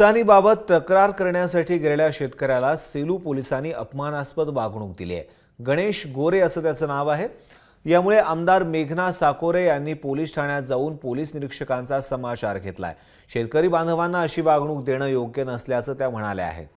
नुकसानीबाबत तक्रार करण्यासाठी गेलेल्या शेतकऱ्याला सेलू पोलिसांनी अपमानास्पद वागणूक दिली आहे गणेश गोरे असं त्याचं नाव आहे यामुळे आमदार मेघना साकोरे यांनी पोलीस ठाण्यात जाऊन पोलीस निरीक्षकांचा समाचार घेतलाय शेतकरी बांधवांना अशी वागणूक देणं योग्य नसल्याचं त्या म्हणाल्या आहेत